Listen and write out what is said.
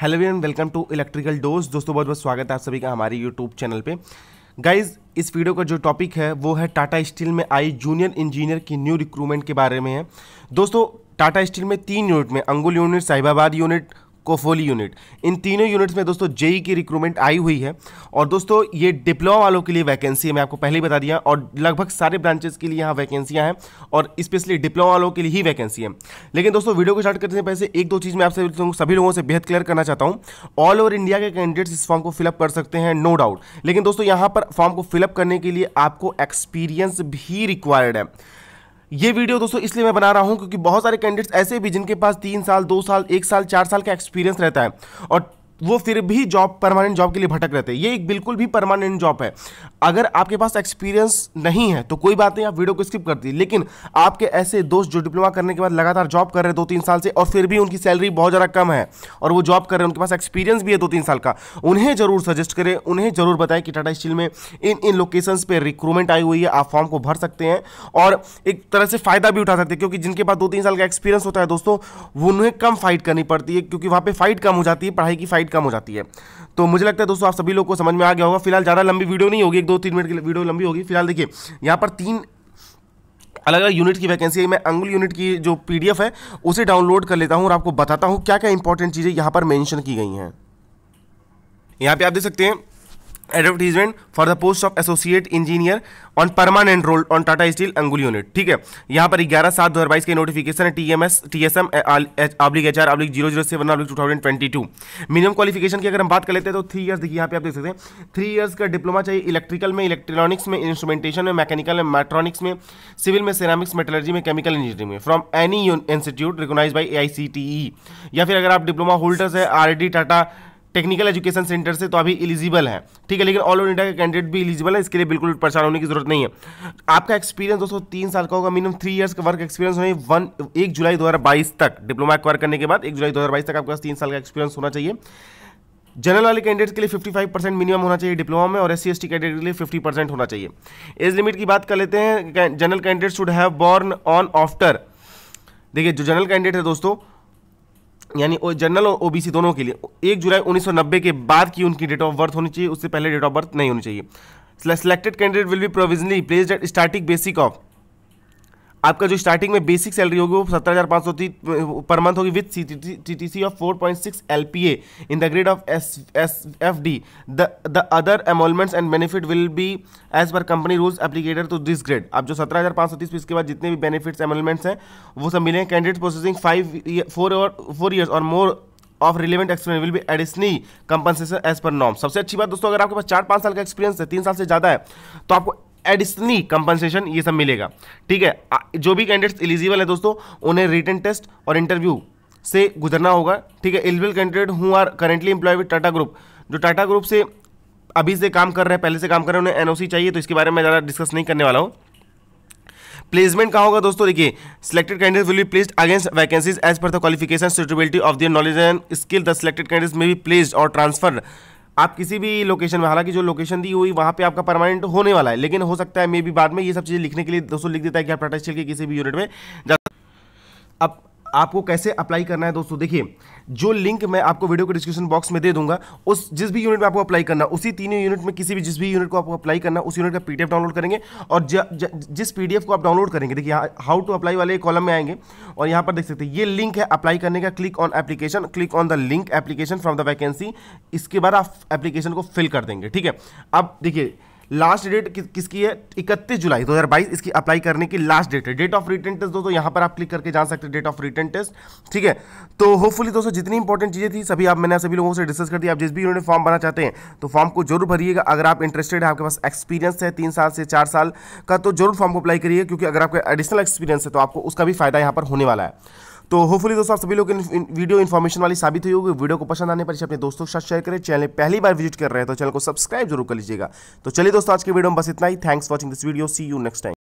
hello and welcome to electrical dose दोस्तों बहुत बहुत स्वागत है आप सभी का हमारे यूट्यूब चैनल पे गाइज इस वीडियो का जो टॉपिक है वो है टाटा स्टील में आई जूनियर इंजीनियर की न्यू रिक्रूटमेंट के बारे में है दोस्तों टाटा स्टील में तीन यूनिट में Angul unit Sahibabad unit Khopoli unit इन तीनों यूनिट्स में दोस्तों जेई की रिक्रूटमेंट आई हुई है और दोस्तों ये डिप्लोमा वालों के लिए वैकेंसी है मैं आपको पहले ही बता दिया और लगभग सारे ब्रांचेस के लिए यहाँ वैकेंसियाँ हैं और स्पेशली डिप्लोमा वालों के लिए ही वैकेंसी है लेकिन दोस्तों वीडियो को स्टार्ट करने से पहले एक दो चीज़ मैं आपसे सभी लोगों से बेहद क्लियर करना चाहता हूँ ऑल ओवर इंडिया के कैंडिडेट्स इस फॉर्म को फिलअप कर सकते हैं नो डाउट लेकिन दोस्तों यहाँ पर फॉर्म को फिलअप करने के लिए आपको एक्सपीरियंस भी रिक्वायर्ड है ये वीडियो दोस्तों इसलिए मैं बना रहा हूँ क्योंकि बहुत सारे कैंडिडेट्स ऐसे भी जिनके पास तीन साल दो साल एक साल चार साल का एक्सपीरियंस रहता है और वो फिर भी जॉब परमानेंट जॉब के लिए भटक रहते हैं ये एक बिल्कुल भी परमानेंट जॉब है अगर आपके पास एक्सपीरियंस नहीं है तो कोई बात नहीं आप वीडियो को स्किप कर दी लेकिन आपके ऐसे दोस्त जो डिप्लोमा करने के बाद लगातार जॉब कर रहे हैं दो तीन साल से और फिर भी उनकी सैलरी बहुत ज़्यादा कम है और वो जॉब कर रहे हैं उनके पास एक्सपीरियंस भी है दो तीन साल का उन्हें जरूर सजेस्ट करें उन्हें जरूर बताएं कि टाटा स्टील में इन इन लोकेशंस पर रिक्रूटमेंट आई हुई है आप फॉर्म को भर सकते हैं और एक तरह से फ़ायदा भी उठा सकते हैं क्योंकि जिनके पास दो तीन साल का एक्सपीरियंस होता है दोस्तों उन्हें कम फाइट करनी पड़ती है क्योंकि वहाँ पर फाइट कम हो जाती है पढ़ाई की फाइट लिमिट कम हो जाती है तो मुझे लगता है दोस्तों आप सभी लोग को समझ में आ गया होगा फिलहाल ज़्यादा लंबी वीडियो नहीं होगी एक दो तीन मिनट की वीडियो लंबी होगी फिलहाल देखिए यहाँ पर तीन अलग अलग यूनिट की वैकेंसी है मैं अंगुल यूनिट की जो पी है उसे डाउनलोड कर लेता हूँ और आपको बताता हूँ क्या क्या इंपॉर्टेंट चीज़ें यहाँ पर मैंशन की गई हैं यहाँ पर आप देख सकते हैं advertisement for the post of associate engineer on permanent role on Tata steel Angul unit ठीक है यहाँ पर ग्यारह सात दो हज़ार बाईस के नोटिफिकेशन है T M S T S M oblique H R oblique zero zero seven oblique two thousand twenty two minimum qualification की अगर हम बात कर लेते हैं तो थ्री ईयर्स देखिए यहाँ पे आप देख सकते हैं थ्री ईयर्स का डिप्लोमा चाहिए इलेक्ट्रिकल में इलेक्ट्रॉनिक्स में इंस्ट्रूमेंटेशन में मैकेनिकल में मैट्रॉनिक्स में सिविल में सेरामिक्स मेटलर्जी में केमिकल इंजीनियरिंग में from any institute recognised by A या फिर अगर आप डिप्लोमा होल्डर्स है R D Tata technical education centre से तो अभी इलिजिबल है ठीक है लेकिन ऑल ओवर इंडिया का कैंडिडेट भी इलिजिबल है इसके लिए बिल्कुल परेशान होने की जरूरत नहीं है आपका एक्सपीरियंस दोस्तों तीन साल का होगा मिनिमम थ्री ईयर्स का वर्क एक्सपीरियंस होने वन एक जुलाई बाईस तक डिप्लोमा एक्वायर करने के बाद एक जुलाई बाईस तक आपके पास तीन साल का एक्सपीरियंस होना चाहिए जनरल वाले कैंडिडेट्स के लिए 55 परसेंट मिनिमम होना चाहिए डिप्लोमा में और एस सी कैंडिडेट के लिए 50 परसेंट होना चाहिए एज लिमिट की बात कर लेते हैं general candidate should have born on after देखिए जो जनरल कैंडिडेट है दोस्तों यानी जनरल और ओबीसी दोनों के लिए एक जुलाई 1990 के बाद की उनकी डेट ऑफ बर्थ होनी चाहिए उससे पहले डेट ऑफ बर्थ नहीं होनी चाहिए selected candidate will be provisionally placed at starting basic of आपका जो स्टार्टिंग में बेसिक सैलरी होगी वो सत्रह हज़ार पाँच सौ पर मंथ होगी with T T C of four point six L P A in the grade of S S F D the other emoluments and benefit will be as per company rules applicable to this grade आप जो सत्रह हज़ार पाँच सौ तीस इसके बाद जितने भी बेनिफिट्स एमोलमेंट्स हैं वो सब मिले कैंडिडेट प्रोसेसिंग फाइव फोर और फोर ईयर्स और more of relevant experience will be additional compensation as per नॉम सबसे अच्छी बात दोस्तों अगर आपके पास चार पाँच साल का एक्सपीरियंस है तीन साल से ज़्यादा है तो आपको एडिशनली कंपनसेशन ये सब मिलेगा ठीक है जो भी कैंडिडेट्स एलिजिबल है दोस्तों उन्हें रिटर्न टेस्ट और इंटरव्यू से गुजरना होगा ठीक है eligible candidate who are currently employ with Tata group जो टाटा ग्रुप से अभी से काम कर रहे हैं पहले से काम कर रहे हैं उन्हें एनओसी चाहिए तो इसके बारे में ज़्यादा डिस्कस नहीं करने वाला हूँ प्लेसमेंट कहाँ होगा दोस्तों देखिए selected candidate will be placed against vacancies as per the qualification suitability of their knowledge and skill the selected candidates may be placed और ट्रांसफर आप किसी भी लोकेशन में हालांकि जो लोकेशन दी हुई वहाँ पे आपका परमानेंट होने वाला है लेकिन हो सकता है मे बी बाद में ये सब चीज़ें लिखने के लिए दोस्तों लिख देता है कि आप टाटा स्टील के किसी भी यूनिट में आपको कैसे अप्लाई करना है दोस्तों देखिए जो लिंक मैं आपको वीडियो के डिस्क्रिप्शन बॉक्स में दे दूंगा उस जिस भी यूनिट में आपको अप्लाई करना उसी तीनों यूनिट में किसी भी जिस भी यूनिट को आपको अप्लाई करना उस यूनिट का पीडीएफ डाउनलोड करेंगे और ज, ज, जिस पीडीएफ को आप डाउनलोड करेंगे देखिए हाउ टू अप्लाई वाले कॉलम में आएंगे और यहाँ पर देख सकते हैं ये लिंक है अप्लाई करने का click on application click on the link application from the vacancy इसके बाद आप एप्लीकेशन को फिल कर देंगे ठीक है अब देखिए लास्ट डेट किसकी है 31 जुलाई 2022 इसकी अप्लाई करने की लास्ट डेट है डेट ऑफ रिटर्न टेस्ट दोस्तों यहां पर आप क्लिक करके जान सकते हैं डेट ऑफ रिटर्न टेस्ट ठीक है तो होपफुली दोस्तों जितनी इंपॉर्टेंट चीज़ें थी सभी आप मैंने सभी लोगों से डिस्कस कर दी आप जिस भी उन्होंने फॉर्म भरना चाहते हैं तो फॉर्म को जरूर भरिएगा अगर आप इंटरेस्टेड है आपके पास एक्सपीरियंस है तीन साल से चार साल का तो जरूर फॉर्म को अप्लाई करिए क्योंकि अगर आपका एडिशनल एक्सपीरियंस है तो आपको उसका भी फायदा यहां पर होने वाला है तो होपफुली दोस्तों आप सभी लोग इन, इन, वीडियो इन्फॉर्मेशन वाली साबित हुई होगी वीडियो को पसंद आने पर इसे अपने दोस्तों के साथ शेयर करें चैनल पहली बार विजिट कर रहे हैं तो चैनल को सब्सक्राइब जरूर कर लीजिएगा तो चलिए दोस्तों आज की वीडियो में बस इतना ही thanks watching this video see you next time